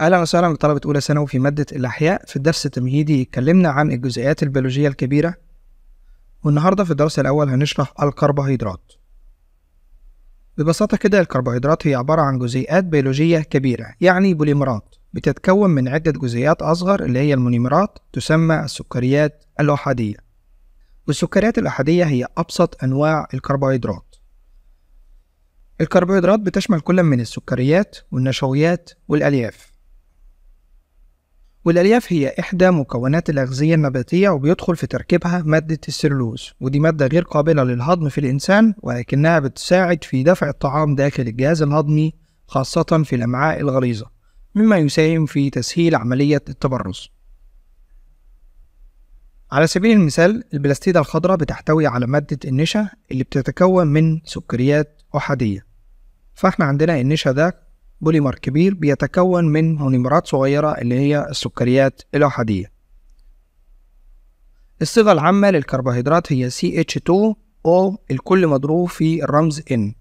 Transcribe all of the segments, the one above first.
اهلا وسهلا بطلبه اولى ثانوي في ماده الاحياء في الدرس التمهيدي اتكلمنا عن الجزيئات البيولوجيه الكبيره والنهارده في الدرس الاول هنشرح الكربوهيدرات ببساطه كده الكربوهيدرات هي عباره عن جزيئات بيولوجيه كبيره يعني بوليمرات بتتكون من عده جزيئات اصغر اللي هي المونيمرات تسمى السكريات الاحاديه والسكريات الاحاديه هي ابسط انواع الكربوهيدرات الكربوهيدرات بتشمل كل من السكريات والنشويات والالياف والألياف هي إحدى مكونات الأغذية النباتية وبيدخل في تركيبها مادة السيرلوز ودي مادة غير قابلة للهضم في الإنسان ولكنها بتساعد في دفع الطعام داخل الجهاز الهضمي خاصة في الأمعاء الغليظة مما يساهم في تسهيل عملية التبرز على سبيل المثال البلاستيدة الخضراء بتحتوي على مادة النشا اللي بتتكون من سكريات أحادية فاحنا عندنا النشا ده بوليمر كبير بيتكون من مونيمرات صغيرة اللي هي السكريات الأحادية الصيغة العامة للكربوهيدرات هي CH2 o الكل مضروب في الرمز N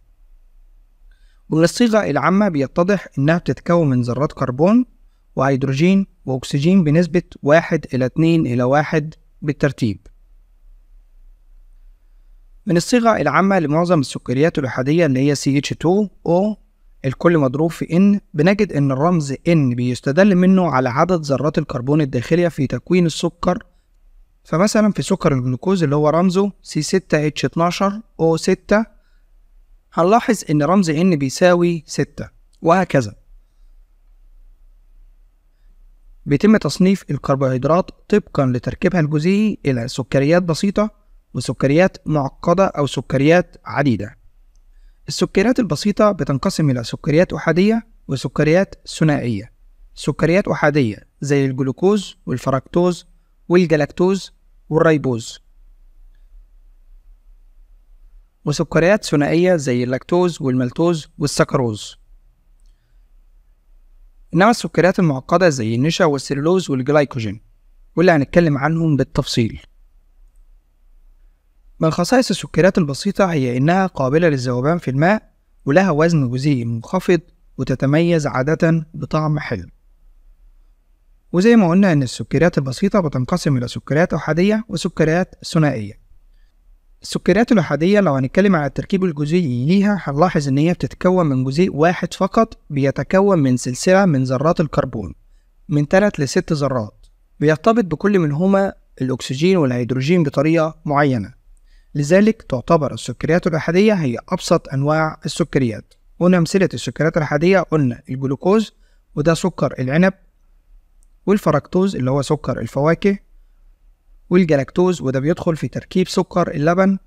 ومن الصيغة العامة بيتضح إنها بتتكون من ذرات كربون وهيدروجين وأكسجين بنسبة واحد إلى اتنين إلى واحد بالترتيب من الصيغة العامة لمعظم السكريات الأحادية اللي هي CH2O الكل مضروب في N بنجد إن الرمز N بيستدل منه على عدد ذرات الكربون الداخلية في تكوين السكر فمثلا في سكر الجلوكوز اللي هو رمزه C6H12O6 هنلاحظ إن رمز N بيساوي 6 وهكذا بيتم تصنيف الكربوهيدرات طبقا لتركيبها الجزيئي إلى سكريات بسيطة وسكريات معقدة أو سكريات عديدة السكريات البسيطة بتنقسم إلى سكريات أحادية وسكريات ثنائية سكريات أحادية زي الجلوكوز والفركتوز والجلاكتوز والريبوز وسكريات ثنائية زي اللاكتوز والمالتوز والسكروز إنما السكريات المعقدة زي النشا والسيلولوز والجلايكوجين واللي هنتكلم عنهم بالتفصيل من خصائص السكريات البسيطة هي إنها قابلة للذوبان في الماء ولها وزن جزيئي منخفض وتتميز عادة بطعم حلو وزي ما قلنا إن السكريات البسيطة بتنقسم إلى سكريات أحادية وسكريات ثنائية السكريات الأحادية لو هنتكلم على التركيب الجزيئي ليها هنلاحظ إن هي بتتكون من جزيء واحد فقط بيتكون من سلسلة من ذرات الكربون من ثلاث لست ذرات بيرتبط بكل منهما الأكسجين والهيدروجين بطريقة معينة لذلك تعتبر السكريات الأحادية هي أبسط أنواع السكريات هنا أمثلة السكريات الأحادية قلنا الجلوكوز وده سكر العنب والفركتوز اللي هو سكر الفواكه والجلاكتوز وده بيدخل في تركيب سكر اللبن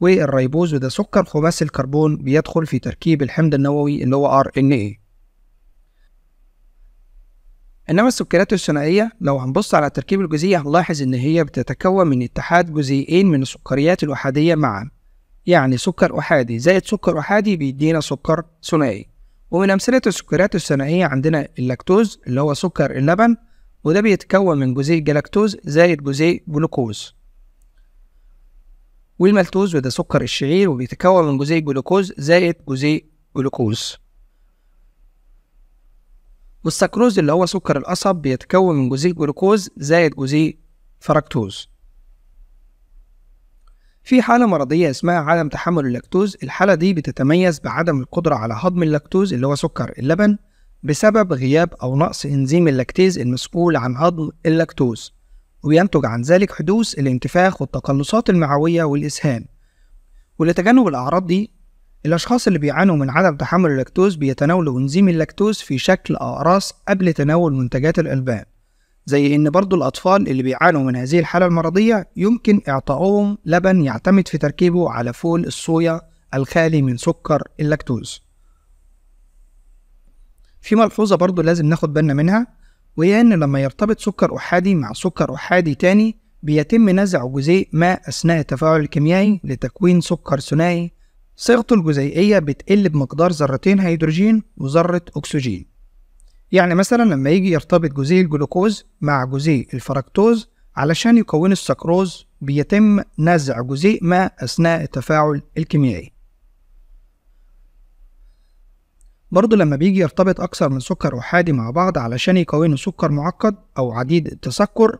والريبوز وده سكر خماسي الكربون بيدخل في تركيب الحمض النووي اللي هو RNA انما السكريات الثنائيه لو هنبص على تركيب الجزيئي هنلاحظ ان هي بتتكون من اتحاد جزيئين من السكريات الاحاديه معا يعني سكر احادي زائد سكر احادي بيدينا سكر ثنائي ومن امثله السكريات الثنائيه عندنا اللاكتوز اللي هو سكر اللبن وده بيتكون من جزيء جلاكتوز زائد جزيء جلوكوز والمالتوز وده سكر الشعير وبيتكون من جزيء جلوكوز زائد جزيء جلوكوز والسكروز اللي هو سكر القصب بيتكون من جزيء جلوكوز زائد جزيء فركتوز في حالة مرضية اسمها عدم تحمل اللاكتوز الحالة دي بتتميز بعدم القدرة على هضم اللاكتوز اللي هو سكر اللبن بسبب غياب أو نقص إنزيم اللاكتيز المسؤول عن هضم اللاكتوز وينتج عن ذلك حدوث الانتفاخ والتقلصات المعوية والإسهال ولتجنب الأعراض دي الأشخاص اللي بيعانوا من عدم تحمل اللاكتوز بيتناولوا إنزيم اللاكتوز في شكل أقراص قبل تناول منتجات الألبان زي إن برضو الأطفال اللي بيعانوا من هذه الحالة المرضية يمكن إعطائهم لبن يعتمد في تركيبه على فول الصويا الخالي من سكر اللاكتوز في ملحوظة برضو لازم ناخد بالنا منها وهي إن لما يرتبط سكر أحادي مع سكر أحادي تاني بيتم نزع جزيء ما أثناء التفاعل الكيميائي لتكوين سكر ثنائي صيغته الجزيئية بتقل بمقدار ذرتين هيدروجين وذرة أكسجين يعني مثلا لما يجي يرتبط جزيء الجلوكوز مع جزيء الفركتوز علشان يكون السكروز بيتم نزع جزيء ما أثناء التفاعل الكيميائي برضه لما بيجي يرتبط أكثر من سكر أحادي مع بعض علشان يكونوا سكر معقد أو عديد التسكر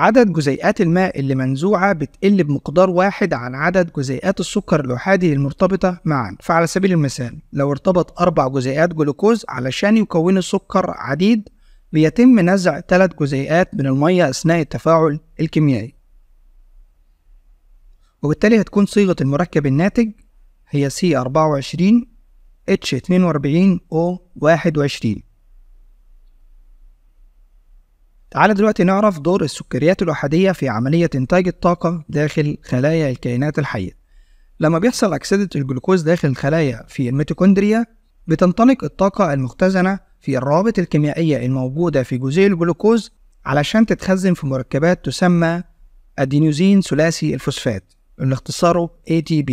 عدد جزيئات الماء اللي منزوعة بتقل بمقدار واحد عن عدد جزيئات السكر الأحادي المرتبطة معا فعلى سبيل المثال لو ارتبط أربع جزيئات جلوكوز علشان يكون السكر عديد بيتم نزع ثلاث جزيئات من المية أثناء التفاعل الكيميائي وبالتالي هتكون صيغة المركب الناتج هي C24 H42O21 تعال دلوقتي نعرف دور السكريات الأحادية في عملية إنتاج الطاقة داخل خلايا الكائنات الحية لما بيحصل أكسدة الجلوكوز داخل الخلايا في الميتوكوندريا بتنطلق الطاقة المختزنة في الروابط الكيميائية الموجودة في جزيء الجلوكوز علشان تتخزن في مركبات تسمى أدينوزين ثلاثي الفوسفات اللي اختصاره ATP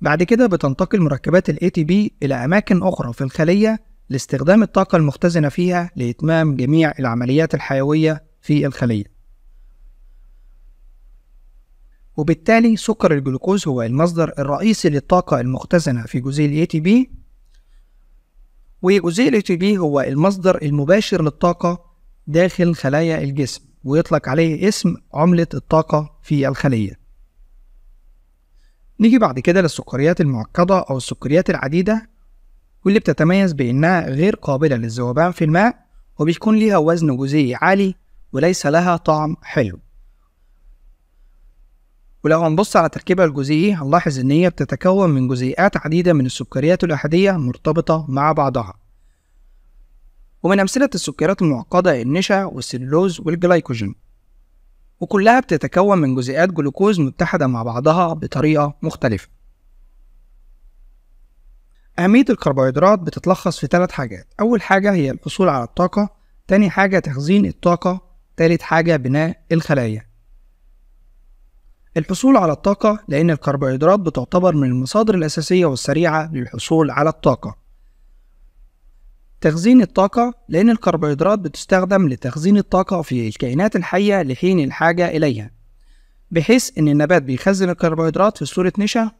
بعد كده بتنتقل مركبات الـ ATP إلى أماكن أخرى في الخلية لاستخدام الطاقة المختزنة فيها لإتمام جميع العمليات الحيوية في الخلية وبالتالي سكر الجلوكوز هو المصدر الرئيسي للطاقة المختزنة في جزيء الـ ATP وجزيء الـ ATP هو المصدر المباشر للطاقة داخل خلايا الجسم ويطلق عليه اسم عملة الطاقة في الخلية نيجي بعد كده للسكريات المعقدة أو السكريات العديدة واللي بتتميز بأنها غير قابلة للذوبان في الماء وبيكون ليها وزن جزيئي عالي وليس لها طعم حلو ولو هنبص على تركيبها الجزيئي هنلاحظ إن هي بتتكون من جزيئات عديدة من السكريات الأحادية مرتبطة مع بعضها ومن أمثلة السكريات المعقدة النشا والسلولوز والجلايكوجين وكلها بتتكون من جزيئات جلوكوز متحدة مع بعضها بطريقة مختلفة أهمية الكربوهيدرات بتتلخص في ثلاث حاجات أول حاجة هي الحصول على الطاقة تاني حاجة تخزين الطاقة تالت حاجة بناء الخلايا الحصول على الطاقة لأن الكربوهيدرات بتعتبر من المصادر الأساسية والسريعة للحصول على الطاقة تخزين الطاقة لأن الكربوهيدرات بتستخدم لتخزين الطاقة في الكائنات الحية لحين الحاجة إليها بحيث إن النبات بيخزن الكربوهيدرات في صورة نشا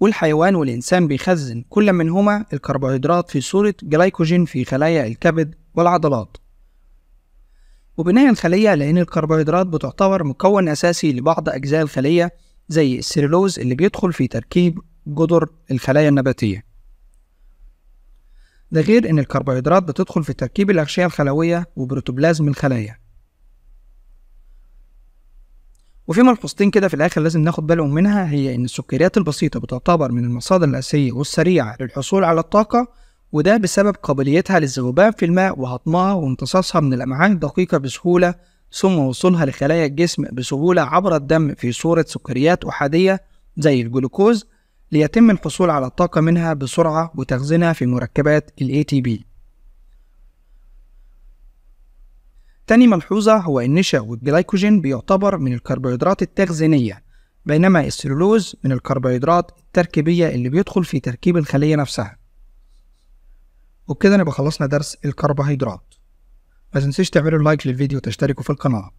والحيوان والإنسان بيخزن كل منهما الكربوهيدرات في صورة جلايكوجين في خلايا الكبد والعضلات وبناء الخلية لأن الكربوهيدرات بتعتبر مكون أساسي لبعض أجزاء الخلية زي السيرلوز اللي بيدخل في تركيب جدر الخلايا النباتية ده غير إن الكربوهيدرات بتدخل في تركيب الأغشية الخلوية وبروتوبلازم الخلايا وفي ملحوظتين كده في الاخر لازم ناخد بالهم منها هي ان السكريات البسيطه بتعتبر من المصادر الاساسيه والسريعه للحصول على الطاقه وده بسبب قابليتها للذوبان في الماء وهضمها وامتصاصها من الامعاء الدقيقه بسهوله ثم وصولها لخلايا الجسم بسهوله عبر الدم في صوره سكريات احاديه زي الجلوكوز ليتم الحصول على الطاقه منها بسرعه وتخزينها في مركبات ال بي تاني ملحوظة هو النشا والجلايكوجين بيعتبر من الكربوهيدرات التخزينية بينما السلولوز من الكربوهيدرات التركيبية اللي بيدخل في تركيب الخلية نفسها وبكده نبقى خلصنا درس الكربوهيدرات ما تنسيش تعملوا لايك للفيديو وتشتركوا في القناة